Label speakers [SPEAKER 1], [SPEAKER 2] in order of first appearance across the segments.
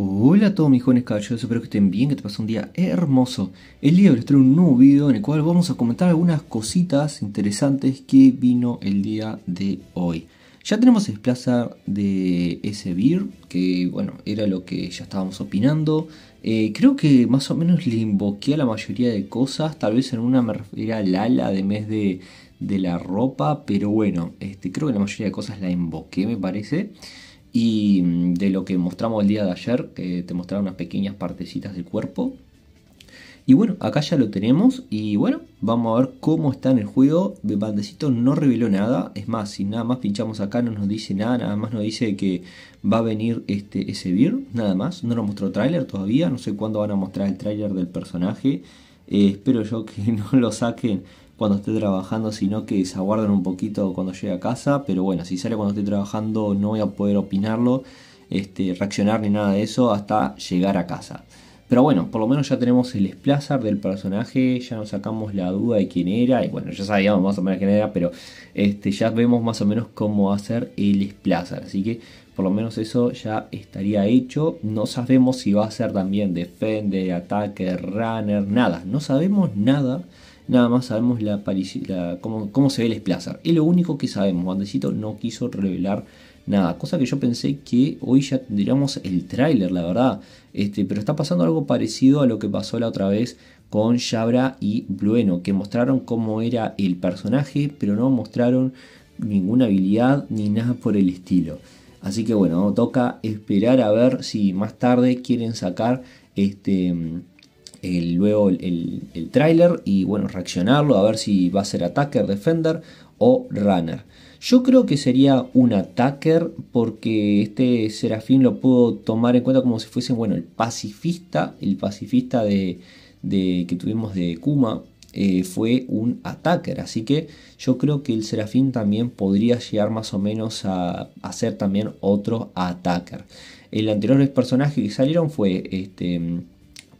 [SPEAKER 1] Hola a todos mis jóvenes caballeros, espero que estén bien, que te pasó un día hermoso. El día de hoy les traigo un nuevo video en el cual vamos a comentar algunas cositas interesantes que vino el día de hoy. Ya tenemos el plaza de ese beer, que bueno, era lo que ya estábamos opinando. Eh, creo que más o menos le invoqué a la mayoría de cosas, tal vez en una me refería ala de mes de, la ropa, pero bueno, este, creo que la mayoría de cosas la invoqué me parece y mm, de lo que mostramos el día de ayer, que te mostraron unas pequeñas partecitas del cuerpo. Y bueno, acá ya lo tenemos y bueno, vamos a ver cómo está en el juego. Bandecito no reveló nada, es más, si nada más pinchamos acá no nos dice nada, nada más nos dice que va a venir este ese beer, nada más. No nos mostró tráiler todavía, no sé cuándo van a mostrar el tráiler del personaje. Eh, espero yo que no lo saquen cuando esté trabajando, sino que se aguarden un poquito cuando llegue a casa. Pero bueno, si sale cuando esté trabajando no voy a poder opinarlo, este, reaccionar ni nada de eso hasta llegar a casa. Pero bueno, por lo menos ya tenemos el splazar del personaje, ya nos sacamos la duda de quién era, y bueno, ya sabíamos más o menos quién era, pero este, ya vemos más o menos cómo hacer el splazar. Así que por lo menos eso ya estaría hecho. No sabemos si va a ser también defender, ataque, runner, nada. No sabemos nada Nada más sabemos la, cómo, se ve el Splasar. Es lo único que sabemos. Bandecito no quiso revelar nada. Cosa que yo pensé que hoy ya tendríamos el tráiler, la verdad. Este, pero está pasando algo parecido a lo que pasó la otra vez con Jabra y Blueno. Que mostraron cómo era el personaje, pero no mostraron ninguna habilidad ni nada por el estilo. Así que bueno, toca esperar a ver si más tarde quieren sacar este luego el, tráiler y bueno, reaccionarlo a ver si va a ser attacker, defender o runner. Yo creo que sería un attacker porque este Serafín lo puedo tomar en cuenta como si fuese bueno, el pacifista, el pacifista de, que tuvimos de Kuma. Eh, fue un attacker, así que yo creo que el Serafín también podría llegar más o menos a, a ser también otro attacker. El anterior personaje que salieron fue este,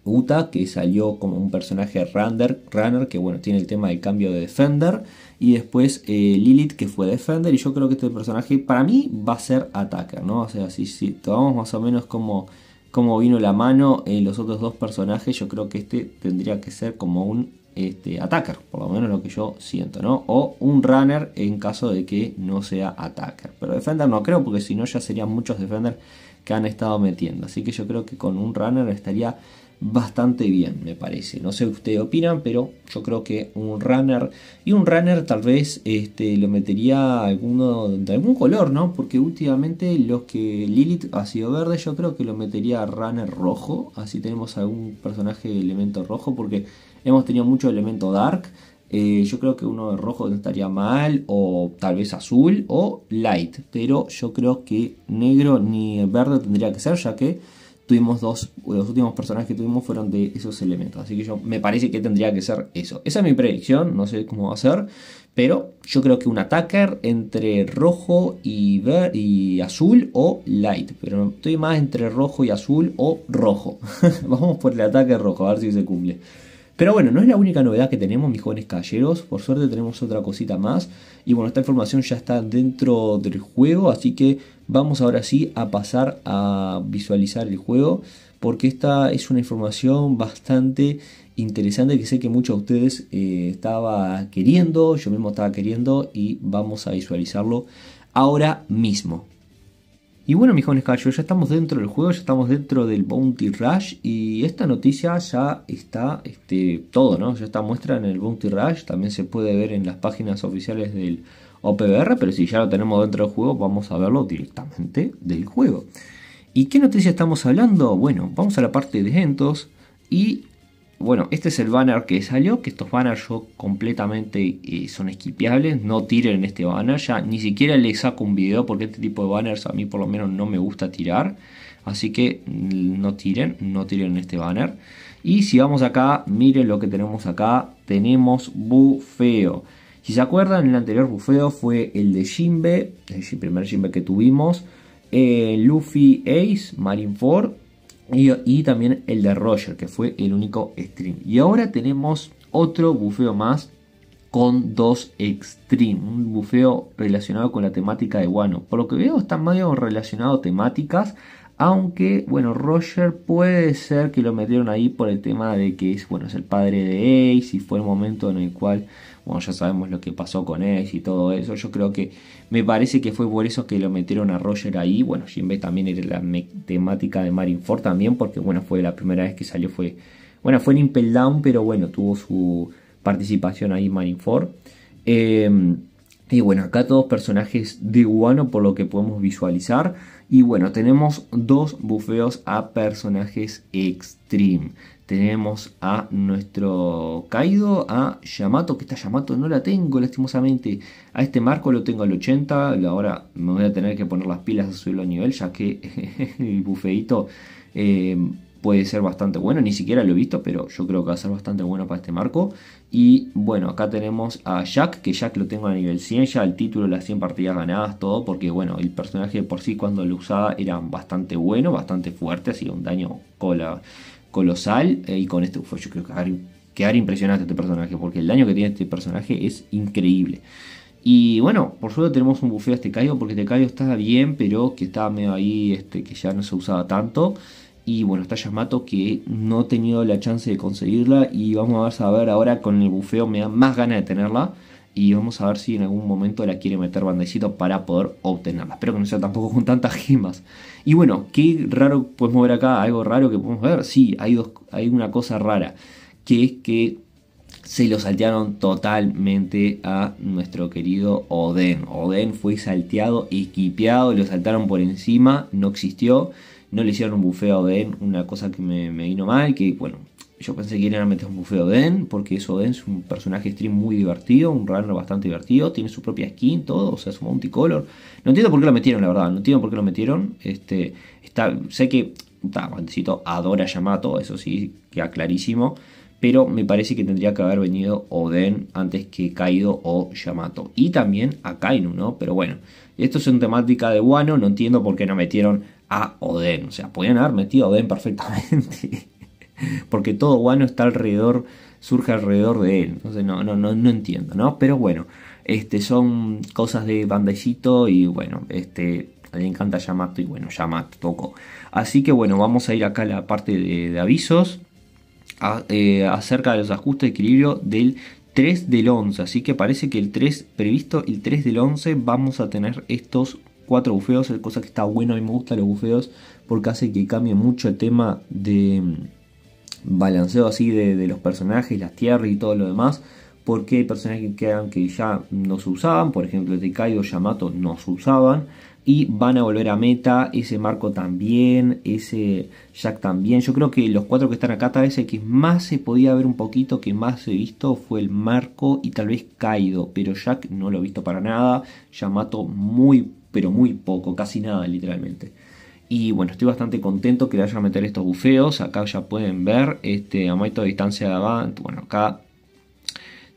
[SPEAKER 1] Uta, que salió como un personaje Runner, que bueno, tiene el tema del cambio de Defender. Y después eh, Lilith, que fue Defender. Y yo creo que este personaje, para mí, va a ser Attacker, ¿no? O sea, si, tomamos más o menos como, como vino la mano en eh, los otros dos personajes, yo creo que este tendría que ser como un este, Attacker, por lo menos lo que yo siento, ¿no? O un Runner en caso de que no sea Attacker. Pero Defender no creo, porque si no ya serían muchos Defender que han estado metiendo. Así que yo creo que con un runner estaría bastante bien, me parece. No sé ustedes opinan, pero yo creo que un runner y un runner tal vez este, lo metería alguno de algún color, ¿no? Porque últimamente los que Lilith ha sido verde, yo creo que lo metería runner rojo, así tenemos algún personaje de elemento rojo porque hemos tenido mucho elemento dark eh, yo creo que uno de rojo estaría mal, o tal vez azul, o light. Pero yo creo que negro ni verde tendría que ser, ya que tuvimos dos, los últimos personajes que tuvimos fueron de esos elementos. Así que yo me parece que tendría que ser eso. Esa es mi predicción, no sé cómo va a ser. Pero yo creo que un attacker entre rojo y, y azul o light. Pero estoy más entre rojo y azul o rojo. Vamos por el ataque rojo, a ver si se cumple. Pero bueno, no es la única novedad que tenemos, mis jóvenes caballeros. Por suerte tenemos otra cosita más. Y bueno, esta información ya está dentro del juego, así que vamos ahora sí a pasar a visualizar el juego. Porque esta es una información bastante interesante que sé que muchos de ustedes estaban eh, estaba queriendo, yo mismo estaba queriendo y vamos a visualizarlo ahora mismo. Y bueno, mis jóvenes ya estamos dentro del juego, ya estamos dentro del Bounty Rush y esta noticia ya está este, todo, ¿no? Ya está muestra en el Bounty Rush, también se puede ver en las páginas oficiales del OPBR, pero si ya lo tenemos dentro del juego, vamos a verlo directamente del juego. ¿Y qué noticia estamos hablando? Bueno, vamos a la parte de eventos y bueno, este es el banner que salió, que estos banners yo completamente eh, son esquipeables, no tiren este banner, ya ni siquiera le saco un video porque este tipo de banners a mí por lo menos no me gusta tirar, así que mm, no tiren, no tiren este banner. Y si vamos acá, miren lo que tenemos acá, tenemos bufeo. Si se acuerdan, el anterior bufeo fue el de Jimbe, el primer Jimbe que tuvimos, eh, Luffy Ace, Marine y, también el de Roger, que fue el único stream. Y ahora tenemos otro bufeo más con dos extreme, un bufeo relacionado con la temática de Wano. Por lo que veo, están medio relacionados temáticas. Aunque, bueno, Roger puede ser que lo metieron ahí por el tema de que es, bueno, es el padre de Ace y fue el momento en el cual, bueno, ya sabemos lo que pasó con él y todo eso. Yo creo que me parece que fue por eso que lo metieron a Roger ahí. Bueno, Jim B también era la temática de Marineford también, porque bueno, fue la primera vez que salió. fue Bueno, fue en Impel Down, pero bueno, tuvo su participación ahí Marineford. Em, y bueno, acá todos personajes de Guano por lo que podemos visualizar. Y bueno, tenemos dos bufeos a personajes extreme. Tenemos a nuestro Kaido, a Yamato, que esta Yamato no la tengo lastimosamente. A este marco lo tengo al 80, ahora me voy a tener que poner las pilas a subirlo a nivel, ya que el bufeito eh, puede ser bastante bueno. Ni siquiera lo he visto, pero yo creo que va a ser bastante bueno para este marco. Y bueno, acá tenemos a Jack, que Jack lo tengo a nivel 100, ya el título, las 100 partidas ganadas, todo, porque bueno, el personaje por sí cuando lo usaba era bastante bueno, bastante fuerte, hacía un daño cola colosal. Eh, y con este bufeo yo creo que quedar, quedar impresionante este personaje, porque el daño que tiene este personaje es increíble. Y bueno, por suerte tenemos un bufeo a este Kaido, porque este Kaido estaba bien, pero que estaba medio ahí, este, que ya no se usaba tanto. Y bueno, está Yamato que no he tenido la chance de conseguirla y vamos a ver, ahora con el bufeo me da más ganas de tenerla y vamos a ver si en algún momento la quiere meter bandecito para poder obtenerla. Espero que no sea tampoco con tantas gemas. Y bueno, qué raro podemos ver acá, algo raro que podemos ver. Sí, hay, hay una cosa rara, que es que se lo saltearon totalmente a nuestro querido Oden. Oden fue salteado, equipeado, lo saltaron por encima, no existió. No le hicieron un bufeo a Oden, una cosa que me vino mal, que bueno, yo pensé que a meter un bufeo Oden, porque es Oden es un personaje stream muy divertido, un runner bastante divertido, tiene su propia skin, todo, o sea, su multicolor. No entiendo por qué lo metieron, la verdad, no entiendo por qué lo metieron. Este, está, sé que, está, adora Yamato, eso sí, queda clarísimo, pero me parece que tendría que haber venido Oden antes que Kaido o Yamato. Y también a Kainu, ¿no? Pero bueno, esto es una temática de Wano, no entiendo por qué no metieron a Oden, o sea, podían haber metido a Oden perfectamente. porque todo guano está alrededor, surge alrededor de él. Entonces no, no, no, no entiendo, ¿no? Pero bueno, este, son cosas de bandellito y bueno, este, me encanta Yamato y bueno, Yamato tocó. Así que bueno, vamos a ir acá a la parte de, avisos eh, acerca de los ajustes de equilibrio del 3 del 11. Así que parece que el 3 previsto, el 3 del 11 vamos a tener estos cuatro bufeos, cosa que está bueno, a mí me gustan los bufeos porque hace que cambie mucho el tema de balanceo así de, los personajes, las tierras y todo lo demás, porque hay personajes que, que ya no se usaban, por ejemplo, y Yamato no se usaban, y van a volver a meta, ese Marco también, ese Jack también. Yo creo que los cuatro que están acá, tal vez el que más se podía ver un poquito, que más he visto, fue el Marco y tal vez Kaido, pero Jack no lo he visto para nada, Yamato muy, pero muy poco, casi nada literalmente. Y bueno, estoy bastante contento que le vayan metido meter estos bufeos. Acá ya pueden ver este, a de distancia de avant. Bueno, acá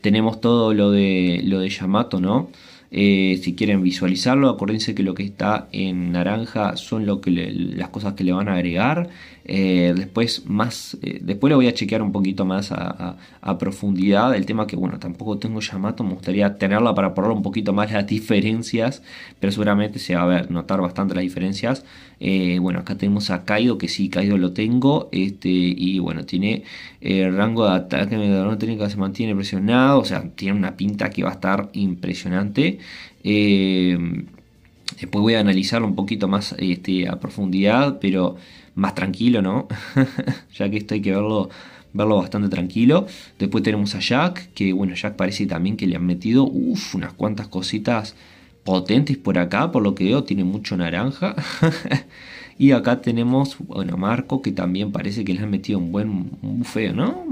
[SPEAKER 1] tenemos todo lo de, lo de Yamato, ¿no? Eh, si quieren visualizarlo, acuérdense que lo que está en naranja son lo que las cosas que le van a agregar. Eh, después más, eh, después lo voy a chequear un poquito más a, profundidad el tema que bueno tampoco tengo Yamato, me gustaría tenerla para probar un poquito más las diferencias, pero seguramente se va a ver, notar bastante las diferencias. bueno, acá tenemos a Kaido que sí, Kaido lo tengo, este y bueno tiene el rango de ataque, no técnica se mantiene presionado, o sea tiene una pinta que va a estar impresionante. Eh, después voy a analizarlo un poquito más este, a profundidad, pero más tranquilo, ¿no? ya que esto hay que verlo, verlo bastante tranquilo. Después tenemos a Jack, que bueno, Jack parece también que le han metido unas cuantas cositas potentes por acá, por lo que veo, tiene mucho naranja. Y acá tenemos, bueno, Marco, que también parece que le han metido un buen bufeo, ¿no?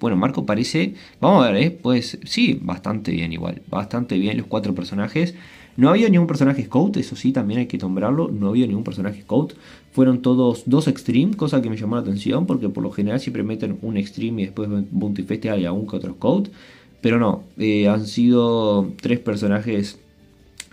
[SPEAKER 1] bueno, Marco parece, vamos a ver, ¿eh? pues sí, bastante bien igual, bastante bien los cuatro personajes. No había ningún personaje scout, eso sí, también hay que nombrarlo, no había ningún personaje scout. Fueron todos dos extreme, cosa que me llamó la atención, porque por lo general siempre meten un extreme y después Bounty Festival y algún que otro scout. Pero no, eh, han sido tres personajes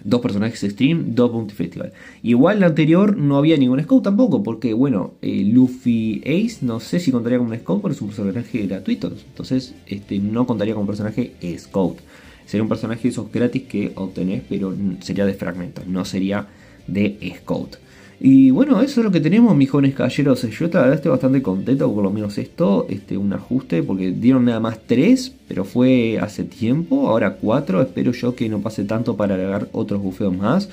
[SPEAKER 1] dos personajes Extreme, dos Bounty Festival. Igual la anterior no había ningún scout tampoco, porque bueno, eh, Luffy Ace no sé si contaría con un scout, pero es un personaje gratuito, entonces este, no contaría con un personaje scout. Sería un personaje esos gratis que obtenés, pero sería de fragmentos, no sería de scout. Y bueno, eso es lo que tenemos, mis jóvenes caballeros. Yo la verdad estoy bastante contento con lo menos esto, este, un ajuste, porque dieron nada más 3, pero fue hace tiempo, ahora 4. Espero yo que no pase tanto para agregar otros bufeos más.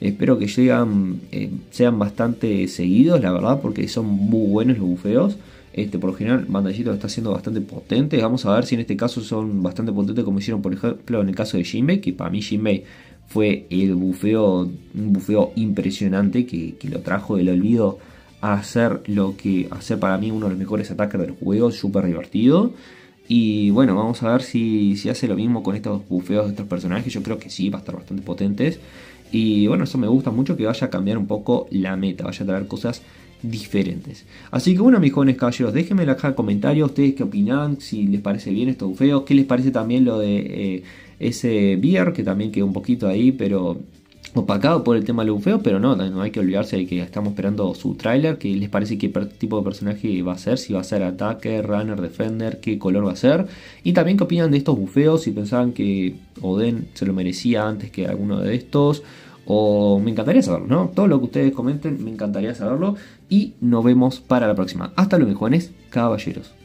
[SPEAKER 1] Espero que llegan, eh, sean bastante seguidos, la verdad, porque son muy buenos los bufeos. Este, por lo general, Bandallito está siendo bastante potente. Vamos a ver si en este caso son bastante potentes como hicieron, por ejemplo, en el caso de Jinbei, que para mí Jinbei fue el bufeo, un bufeo impresionante que, lo trajo del olvido a hacer lo que hacer para mí uno de los mejores ataques del juego, súper divertido. Y bueno, vamos a ver si, hace lo mismo con estos bufeos de estos personajes. Yo creo que sí, va a estar bastante potentes. Y bueno, eso me gusta mucho que vaya a cambiar un poco la meta, vaya a traer cosas diferentes. Así que bueno, mis jóvenes caballeros, déjenme en la comentarios ustedes qué opinan, si les parece bien estos bufeos, qué les parece también lo de... Eh, ese Beer, que también quedó un poquito ahí, pero opacado por el tema del bufeo, pero no, no hay que olvidarse de que estamos esperando su trailer, que les parece qué tipo de personaje va a ser, si va a ser ataque, runner, defender, qué color va a ser, y también qué opinan de estos bufeos, si pensaban que Oden se lo merecía antes que alguno de estos, o me encantaría saberlo, ¿no? Todo lo que ustedes comenten, me encantaría saberlo, y nos vemos para la próxima. Hasta luego, mejores caballeros.